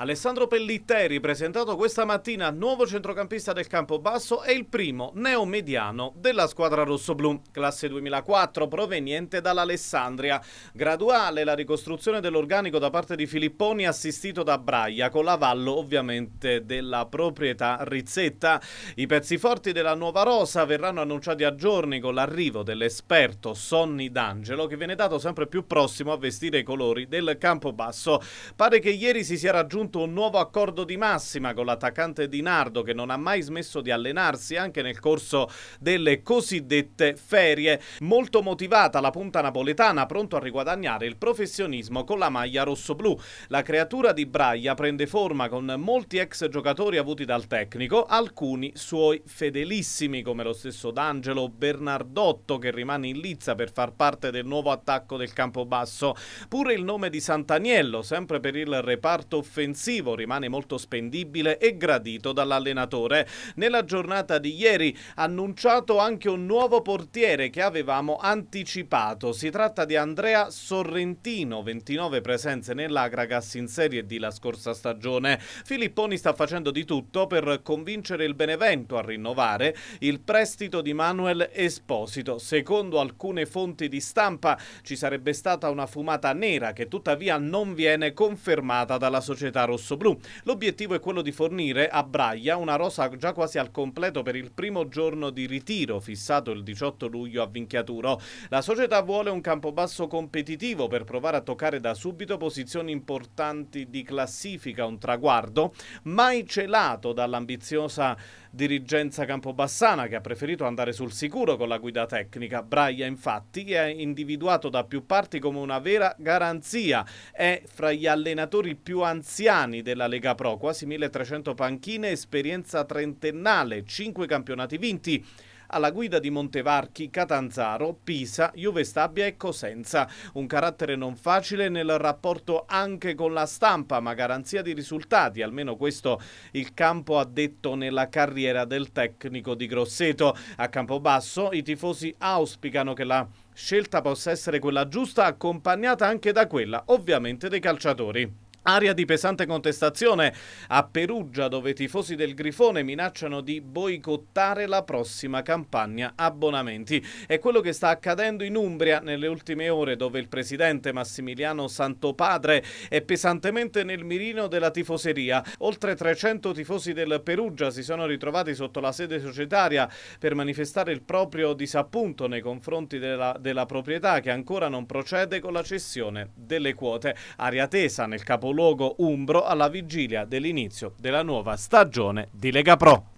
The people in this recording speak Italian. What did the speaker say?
Alessandro Pellitteri, presentato questa mattina nuovo centrocampista del Campobasso, è il primo neomediano della squadra rossoblù, classe 2004, proveniente dall'Alessandria. Graduale la ricostruzione dell'organico da parte di Filipponi, assistito da Braia, con l'avallo ovviamente della proprietà Rizzetta. I pezzi forti della nuova rosa verranno annunciati a giorni con l'arrivo dell'esperto Sonny D'Angelo, che viene dato sempre più prossimo a vestire i colori del Campobasso. Pare che ieri si sia raggiunto punto un nuovo accordo di massima con l'attaccante Di Nardo che non ha mai smesso di allenarsi anche nel corso delle cosiddette ferie. Molto motivata la punta napoletana, pronto a riguadagnare il professionismo con la maglia rossoblu. La creatura di Braia prende forma con molti ex giocatori avuti dal tecnico, alcuni suoi fedelissimi come lo stesso D'Angelo Bernardotto che rimane in lizza per far parte del nuovo attacco del campobasso. Pure il nome di Santaniello, sempre per il reparto offensivo offensivo rimane molto spendibile e gradito dall'allenatore. Nella giornata di ieri annunciato anche un nuovo portiere che avevamo anticipato. Si tratta di Andrea Sorrentino, 29 presenze nell'Agragas in Serie D la scorsa stagione. Filipponi sta facendo di tutto per convincere il Benevento a rinnovare il prestito di Manuel Esposito. Secondo alcune fonti di stampa ci sarebbe stata una fumata nera che tuttavia non viene confermata dalla società rossoblù. L'obiettivo è quello di fornire a Braia una rosa già quasi al completo per il primo giorno di ritiro fissato il 18 luglio a Vinchiaturo. La società vuole un campobasso competitivo per provare a toccare da subito posizioni importanti di classifica, un traguardo mai celato dall'ambiziosa dirigenza campobassana che ha preferito andare sul sicuro con la guida tecnica. Braia infatti è individuato da più parti come una vera garanzia, è fra gli allenatori più anziani anni della Lega Pro, quasi 1300 panchine, esperienza trentennale, 5 campionati vinti alla guida di Montevarchi, Catanzaro, Pisa, Juve Stabia e Cosenza. Un carattere non facile nel rapporto anche con la stampa, ma garanzia di risultati, almeno questo il campo ha detto nella carriera del tecnico di Grosseto. A Campobasso i tifosi auspicano che la scelta possa essere quella giusta, accompagnata anche da quella, ovviamente, dei calciatori. Aria di pesante contestazione a Perugia dove i tifosi del Grifone minacciano di boicottare la prossima campagna abbonamenti. È quello che sta accadendo in Umbria nelle ultime ore dove il presidente Massimiliano Santopadre è pesantemente nel mirino della tifoseria. Oltre 300 tifosi del Perugia si sono ritrovati sotto la sede societaria per manifestare il proprio disappunto nei confronti della, della proprietà che ancora non procede con la cessione delle quote. Aria tesa nel capoluogo capoluogo umbro alla vigilia dell'inizio della nuova stagione di Lega Pro.